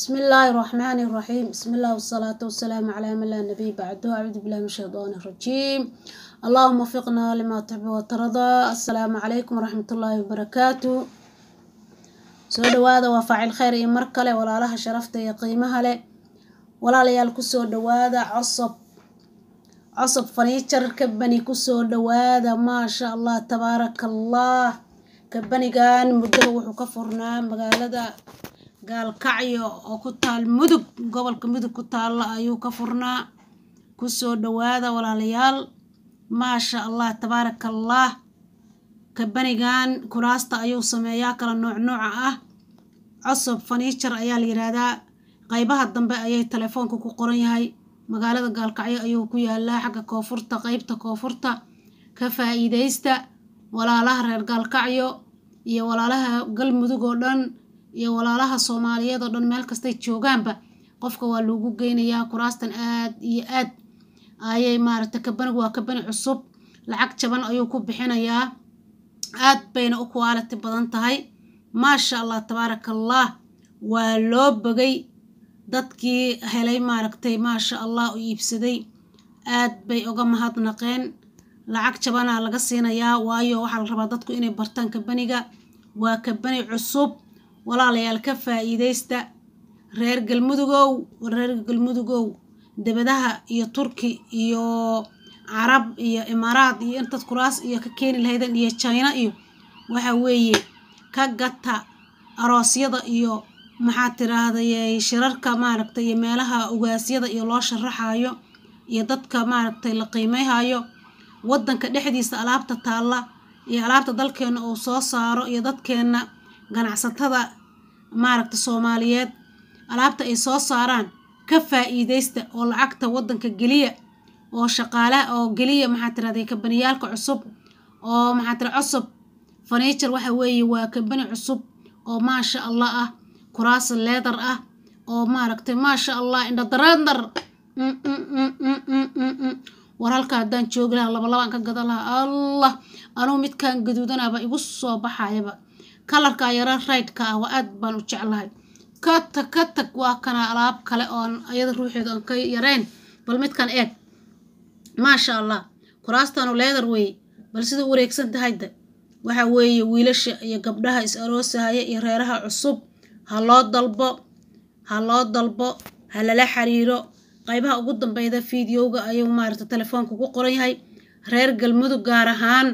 بسم الله الرحمن الرحيم بسم الله والصلاة والسلام على من لا نبي بعده أعوذ بالله من الشيطان الرجيم اللهم وفقنا لما تحب وترضى السلام عليكم ورحمة الله وبركاته soo dhawaada waa faacil kheyr iyo mar kale walaalaha sharafta iyo qiimaha leh walaalayaal kusoo dhawaada cosob cosob faniijarka bani kusoo dhawaada maasha allah tabaaraka allah kabanigan muddo wuxuu ka furnaa magaalada gaalkacyo oo ku taal mudug gobolka mudug ku taalla ayuu ka furnaa kusoo dhowaada walaalayaal maasha allah tabaaraka allah kabanigan kuraasta ayuu sameeyaa kala noocnooca ah cosob faniijar ayaa la yidhaahdaa qaybaha dambe ayay telefoonka ku qoran yahay magaalada gaalkacyo ayuu ku yaalaa xagga koonfurta qeybta koonfurta ka faa'iidaysta walaalaha reer gaalkacyo iyo walaalaha galmudug oo dhan iyo walaalaha soomaaliyeed oo dhan meel kastay joogaanba qofka waa loogu geynayaa kuraastan aad iyo aad ayay maaragta kabanigu waa kabani cusub lacag jaban ayuu ku bixinayaa aad bayna u kuwaaliti badan tahay maasha allah tabaaraka allah waa loo bagay dadkii helay maaragtay maasha allah u iibsaday aad bay uga mahadnaqeen lacag jabanaa laga siinayaa waayo waxaa la rabaa dadku inay bartaan kabaniga waa kabani cusub walaalayaal ka faa'iidaysta reer galmudugow reer galmudugow debadaha iyo turki iyo carab iyo imaaraad iyo intaad kuraas iyo ka keeni lahaydeen iyo jina iyo waxa weeye ka gata aroosyada iyo maxaa tiraahday shirarka maaragtay iyo meelaha ugaasyada iyo loo sharaxaayo iyo dadka maaragtay la qiimeyhayo waddanka dhexdiisa alaabta taalla iyo alaabta dalkeenna uu soo saaro iyo dadkeenna ganacsatada maaragta soomaaliyeed alaabta ay soo saaraan ka faa'iidaysta oo lacagta waddanka geliya oo shaqaalaha oo geliya maxaa tirahday kambaniyaalka cusub oo maxaa tira cusub furniture waxa weeye waa kambani cusub oo maasha allah ah kuraas leedar ah oo maaragtay maasha allah indhadareendar mm, mm, mm, war halka haddaan joogi lahaa labalabaan ka gadan lahaa allah anuu midkaan gaduudanaaba igu soo baxayaba kalarka yara raydka ah waa aad baan u jeclahay ka tag ka tag waa kana alaab kale oon ayada ruuxeeda aan ka yareyn bal midkan eeg maasha allah kuraastaanu leedar weeye bal sida u wareegsan tahayda waxa weeye wiilasha iyo gabdhaha is aroosahaya iyo reeraha cusub ha loo dalbo ha loo dalbo ha lala xiriiro qaybaha ugu dambeyda fiidiyowga ayuu maarata telefoonka ugu qoran yahay reer galmudug gaar ahaan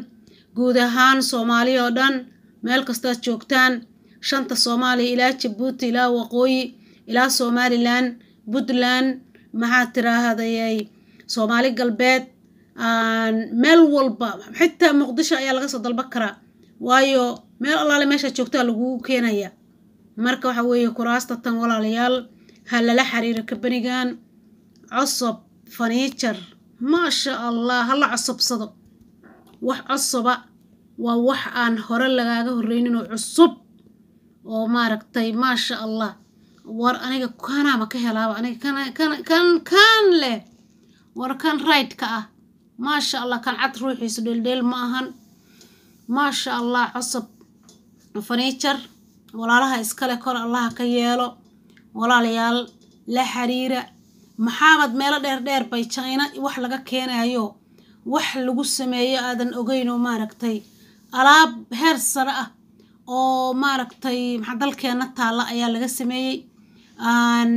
guud ahaan soomaaliya oo dhan meel kastaad joogtaan shanta soomaaliya ilaa jabuuti ilaa waqooyi ilaa somalilan puntland maxaa tiraahday soomaali galbeed meel walba xitaa muqdisho ayaa laga soo dalban karaa waayo meel allaale meeshaad joogtaa laguu keenaya marka waxa weeye kuraasta tan walaalayaal ha lala xiriiro kabanigan cosob faniijar maasha allah hala cosobsado wax cosoba waa wax aan hore lagaaga horreynin oo cusub oo maaragtay maasha allah war aniga kanaama ka helaaba aniga kan kan leh war kan raydka ah maasha allah kan cad ruuxiisu dheeldheel ma ahan maasha allah cusub faniijar walaalaha iskale kor allaha ka yeelo walaalayaal la xiriira maxaamad meelo dheerdheer bay jina wax laga keenayo wax lagu sameeyo aadan ogeyn oo maaragtay alaab heer sare ah oo maaragtay maxa dalkeenna taalla ayaa laga sameeyey aan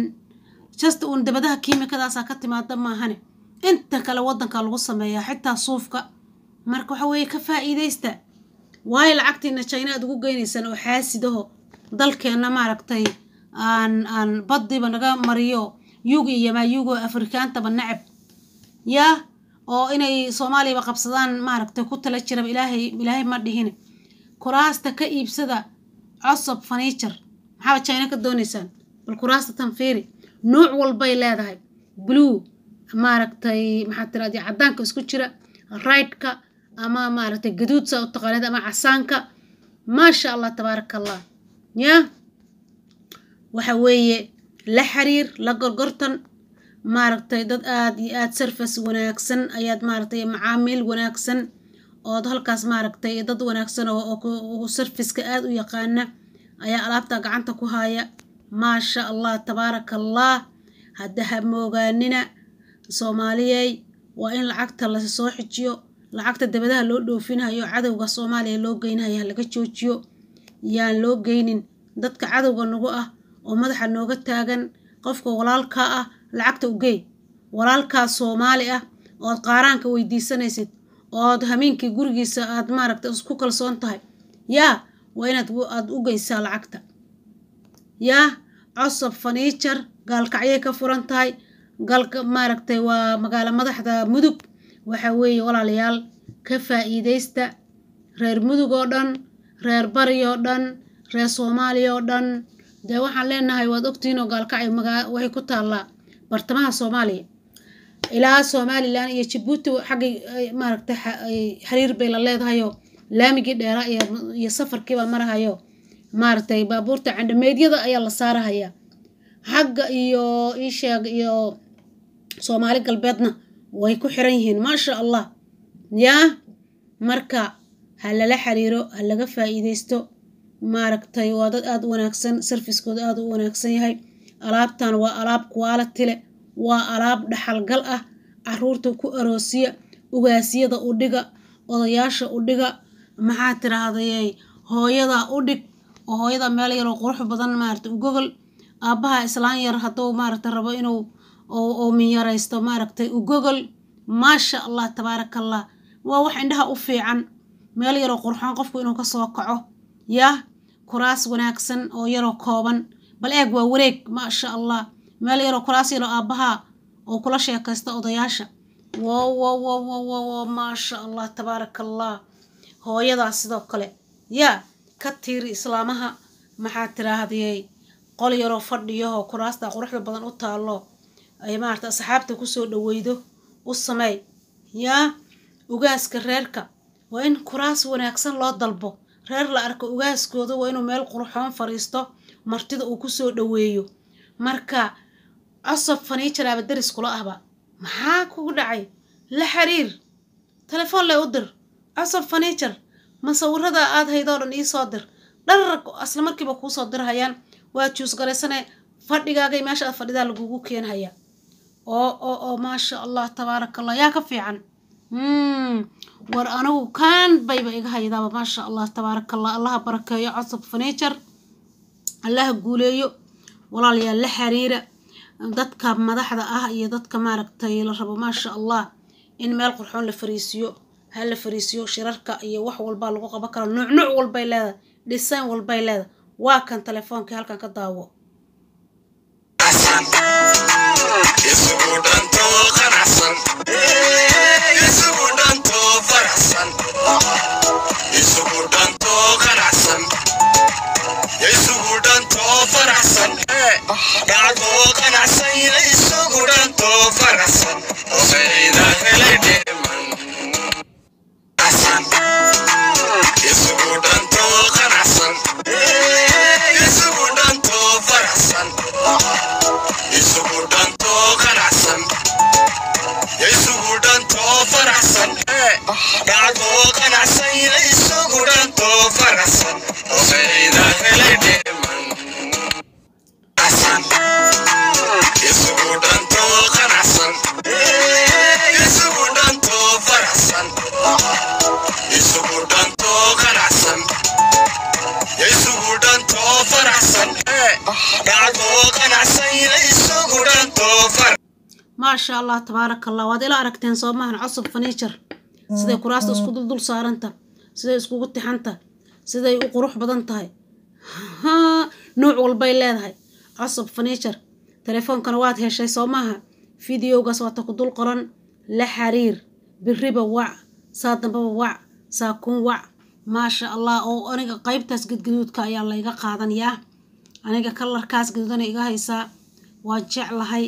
jasta uun dabadaha kiimikadaasaa ka timaada maahane inta kale waddanka lagu sameeyaa xitaa suufka marka waxa weeye ka faa'iidaysta waayo lacagtiina china aad ugu geynaysaan oo xaasidaho dalkeenna maaragtay aan aan baddiiba naga mariyo yugi iyo yamaa yugo afrikaantaba nacab yaa oo inay soomaaliyaba qabsadaan maaragta ku tala jiraba ilaahay ilaahay ma dhihine kuraasta ka iibsada cosob furniture maxaaba china ka doonaysaan bal kuraasta tan fiiri nuuc walbay leedahay blue maaragtay maxaad tirahdaa caddaanka isku jira raydhka ama maaragtay gaduudsa u taqaaneed ama casaanka maasha allah tabaaraka allah yaa waxa weeye la xiriir la gorgortan maaragtay dad aada iyo aada service wanaagsan ayaad maaragtay macaamiil wanaagsan ood halkaas maaragtay dad wanaagsan oo sarfiska aada u yaqaana ayaa alaabta gacanta ku haaya maasha allah tabaarak allah hadda ha moogaanina soomaaliyey waa in lacagta lasoo xijiyo lacagta dabadaha loo dhoofinhayo cadowga soomaaliya loo geynhaya halaga joojiyo yaan loo geynin dadka cadowga nagu ah oo madaxa nooga taagan qofka walaalka ah lacagta u ugeey walaalkaa soomaali ah ood qaaraanka weydiisanaysid ood hameenkii gurigiisa aad maaragta isku kalsoon tahay yaa waa inaad aada u geysaa lacagta yaa cosob faniijar gaalkacyay ka furan tahay galka maaragtay waa magaalo madaxda mudug waxa weeye walaalayaal ka faa'iideysta reer mudug oo dhan reer bari oo dhan reer soomaaliya oo dhan dee waxaan leenahay waad ogtihiinoo gaalkacay waxay ku taallaa bartamaha soomaaliya ilaa somalilan iyo jabuuti xaggay maaragta xiriir bay la leedahayo laamigii dheera iyo safarkiiba marahayo maaragtay baabuurta candhameedyada ayaa la saarahaya xagga iyo iisheeg iyo soomaali galbeedna way ku xiran yihiin maasha allah yaa marka ha lala xiriiro ha laga faa'iidaysto maaragtay waa dad aada u wanaagsan sarfiskooda aada u wanaagsan yahay alaabtan waa alaab kuwaalatile waa alaab dhaxalgal ah caruurta ku aroosiya ugaasyada u dhiga odayaasha u dhiga maxaa tiraahday hooyadaa u dhig oo hooyada meel yaroo qurux badan maarata ugogol aabaha islaan yar hadduu maarata rabo inuu oo minyaraysto maaragtay ugogol maasha allah tabaarakallah waa wax indhaha u fiican meel yaroo qurxoon qofku inuu ka soo kaco yaah kuraas wanaagsan oo yaroo kooban bal eeg waa wareeg maasha allah meel yaroo kuraasilo aabbaha oo kula sheekaysta odayaasha wwwwww maasha allah tabaaraka allah hooyadaa sidoo kale yaa ka tiiri islaamaha maxaad tiraahdiyey qol yaroo fadhiyahoo kuraasta quruxda badan u taallo ay maarata asxaabta kusoo dhaweydo u sameey yaa ugaaska reerka waa in kuraas wanaagsan loo dalbo reer la arko ugaaskooda waa inuu meel qurxoon fadhiisto martida uu ku soo dhoweeyo marka cosob faniijaraaba daris kula ahba maxaa kugu dhacay la xiriir telefoon le u dir cosob faniijar masawirada aad haydoo dhan iisoo dir dhar asla markiiba kuusoo dirhayaan waa juusgaraysane fadhigaagay meesha aad fadhidaa lagugu keenhayaa oo oo oo maasha allah tabaaraka allah yaa ka fiican hmm, war anigu kaan bayba iga haydaaba maasha allah tabaaraka allah allaha barakeeyo cosob faniijar allaha guuleeyo walaalayaal la xiriira dadka madaxda ah iyo dadka maaragtay la rabo maasha allah in meel qurxoon la fariisiyo ha la fariisiyo shirarka iyo wax walbaa lagu qaban kara nuucnuuc walbay leedahay dhisayn walbay leedahay waa kan telefoonkai halkan ka daawo maasha allah tabaaraka allah waad ila aragteen soo maahan cusub faniijar siday mm-hmm. kuraasta isku mm-hmm. duldul saaranta siday iskugu tixanta siday u qurux badan tahay haa walbay leedahay cusub faniijar telefoonkana waad heshay soo maaha fideogaas waata ku dul qoran la xariir biriba wac saa dambaba wac saa kun wac maasha allah oo aniga qaybtaas gadgaduudka ayaa layga qaadanayaa aniga kalarkaas gaduudana iga haysaa waa jeclahay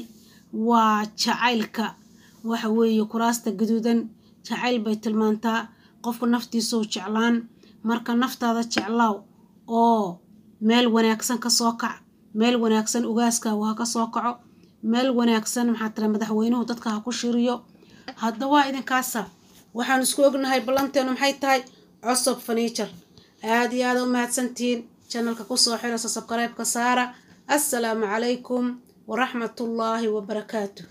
waa jacaylka waxa weeye kuraasta gaduudan jacayl bay tilmaantaa qofka naftiisuu jeclaan marka naftaada jeclaw oo meel wanaagsan ka soo kac meel wanaagsan ugaaskaagu ha ka soo kaco meel wanaagsan maxaa tira madaxweynuhu dadka ha ku shiriyo hadda waa idinkaasa waxaan isku ognahay ballanteenu maxay tahay cosob faniijar aada iyo aada u mahadsantihiin janalka kusoo xira subscribe-ka saara assalaamu calaykum ورحمة الله وبركاته